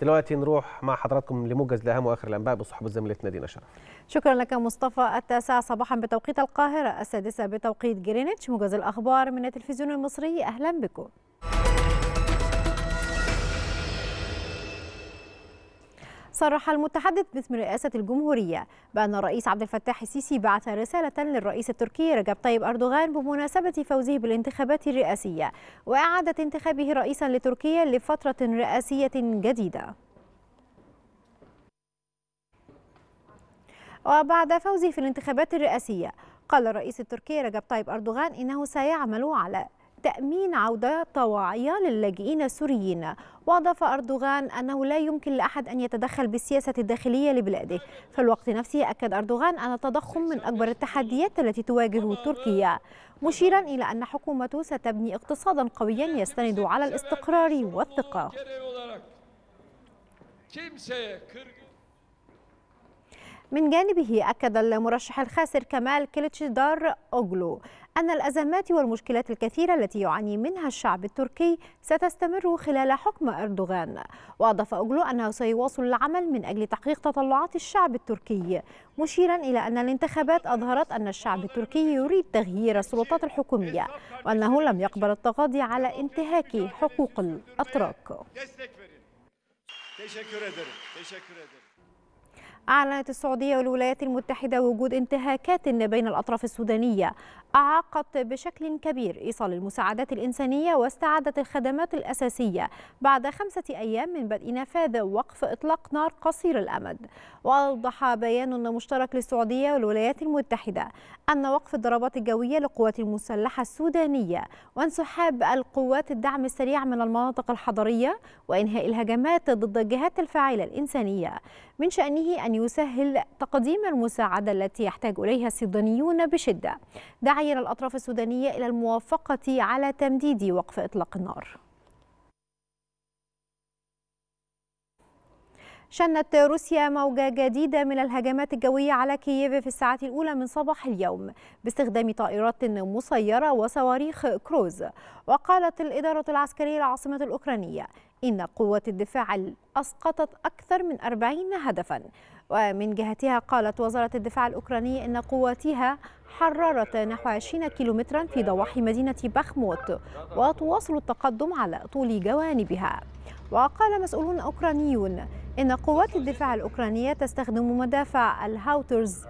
دلوقتي نروح مع حضراتكم لموجز لاهم واخر الانباء بصحبه زميلتنا دينا شرف شكرا لك مصطفى التاسعة صباحا بتوقيت القاهرة السادسة بتوقيت جرينتش موجز الأخبار من التلفزيون المصري أهلا بكم صرح المتحدث باسم رئاسة الجمهورية بأن الرئيس عبد الفتاح السيسي بعث رسالة للرئيس التركي رجب طيب أردوغان بمناسبة فوزه بالانتخابات الرئاسية وإعادة انتخابه رئيسا لتركيا لفترة رئاسية جديدة وبعد فوزه في الانتخابات الرئاسية قال الرئيس التركي رجب طيب أردوغان إنه سيعمل على تأمين عودة طواعية للاجئين السوريين وأضاف أردوغان أنه لا يمكن لأحد أن يتدخل بالسياسة الداخلية لبلاده في الوقت نفسه أكد أردوغان أن التضخم من أكبر التحديات التي تواجه تركيا مشيرا إلى أن حكومته ستبني اقتصادا قويا يستند على الاستقرار والثقة من جانبه أكد المرشح الخاسر كمال كليتشدار أوغلو أن الأزمات والمشكلات الكثيرة التي يعاني منها الشعب التركي ستستمر خلال حكم أردوغان وأضاف أوغلو أنه سيواصل العمل من أجل تحقيق تطلعات الشعب التركي مشيرا إلى أن الانتخابات أظهرت أن الشعب التركي يريد تغيير السلطات الحكومية وأنه لم يقبل التغاضي على انتهاك حقوق الأتراك أعلنت السعودية والولايات المتحدة وجود انتهاكات بين الأطراف السودانية أعاقت بشكل كبير إيصال المساعدات الإنسانية واستعادة الخدمات الأساسية بعد خمسة أيام من بدء نفاذ وقف إطلاق نار قصير الأمد وأوضح بيان مشترك للسعودية والولايات المتحدة أن وقف الضربات الجوية للقوات المسلحة السودانية وانسحاب القوات الدعم السريع من المناطق الحضرية وإنهاء الهجمات ضد الجهات الفاعلة الإنسانية من شأنه أن يسهل تقديم المساعدة التي يحتاج إليها السودانيون بشدة داعيا الأطراف السودانية إلى الموافقة على تمديد وقف إطلاق النار شنت روسيا موجة جديدة من الهجمات الجوية على كييف في الساعة الأولى من صباح اليوم باستخدام طائرات مسيرة وصواريخ كروز وقالت الإدارة العسكرية العاصمة الأوكرانية إن قوة الدفاع أسقطت أكثر من 40 هدفاً ومن جهتها قالت وزارة الدفاع الأوكرانية أن قواتها حررت نحو 20 كيلومترا في ضواحي مدينة بخموت وتواصل التقدم على طول جوانبها وقال مسؤولون أوكرانيون إن قوات الدفاع الأوكرانية تستخدم مدافع الهاوترز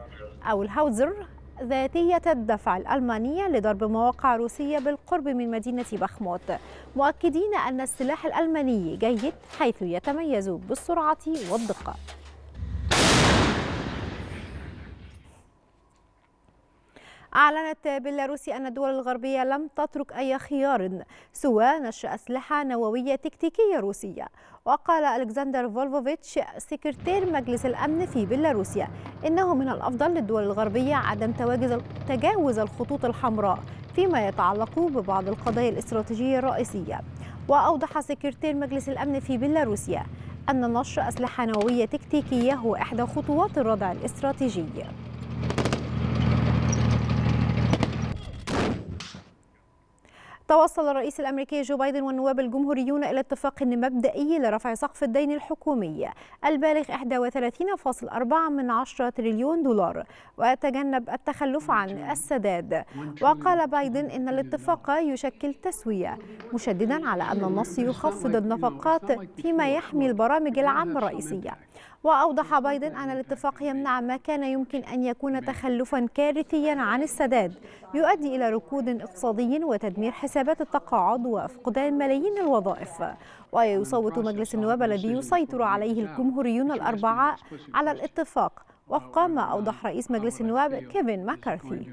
أو الهاوزر ذاتية الدفع الألمانية لضرب مواقع روسية بالقرب من مدينة بخموت مؤكدين أن السلاح الألماني جيد حيث يتميز بالسرعة والدقة أعلنت بيلاروسيا أن الدول الغربية لم تترك أي خيار سوى نشر أسلحة نووية تكتيكية روسية وقال ألكسندر فولفوفيتش سكرتير مجلس الأمن في بيلاروسيا إنه من الأفضل للدول الغربية عدم تجاوز الخطوط الحمراء فيما يتعلق ببعض القضايا الاستراتيجية الرئيسية وأوضح سكرتير مجلس الأمن في بيلاروسيا أن نشر أسلحة نووية تكتيكية هو إحدى خطوات الردع الاستراتيجي توصل الرئيس الامريكي جو بايدن والنواب الجمهوريون الى اتفاق مبدئي لرفع سقف الدين الحكومي البالغ 31.4 من 10 تريليون دولار وتجنب التخلف عن السداد وقال بايدن ان الاتفاق يشكل تسويه مشددا على ان النص يخفض النفقات فيما يحمي البرامج العامه الرئيسيه وأوضح بايدن أن الاتفاق يمنع ما كان يمكن أن يكون تخلفا كارثيا عن السداد يؤدي إلى ركود اقتصادي وتدمير حسابات التقاعد وفقدان ملايين الوظائف ويصوت مجلس النواب الذي يسيطر عليه نعم. الجمهوريون الأربعة على الاتفاق وفق ما أوضح رئيس مجلس النواب كيفن ماكارثي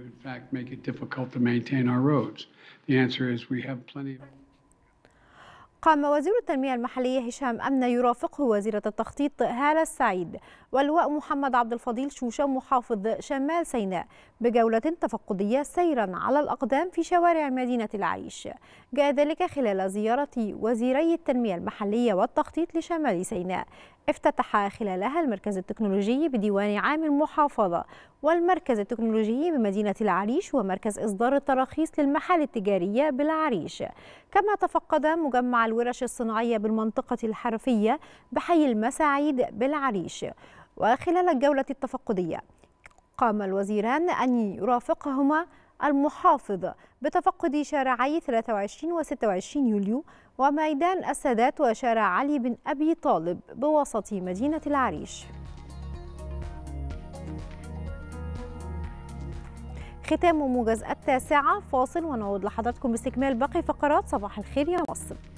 قام وزير التنمية المحلية هشام أمنة يرافقه وزيرة التخطيط هالة السعيد واللواء محمد عبد الفضيل شوشة محافظ شمال سيناء بجولة تفقدية سيرا على الأقدام في شوارع مدينة العريش جاء ذلك خلال زيارة وزيري التنمية المحلية والتخطيط لشمال سيناء افتتح خلالها المركز التكنولوجي بديوان عام المحافظة والمركز التكنولوجي بمدينة العريش ومركز إصدار التراخيص للمحال التجارية بالعريش كما تفقد مجمع الورش الصناعية بالمنطقة الحرفية بحي المساعيد بالعريش وخلال الجولة التفقدية قام الوزيران أن يرافقهما المحافظ بتفقد شارعي 23 و 26 يوليو وميدان السادات وشارع علي بن أبي طالب بوسط مدينة العريش ختام موجز التاسعة فاصل ونعود لحضراتكم باستكمال باقي فقرات صباح الخير يا مصر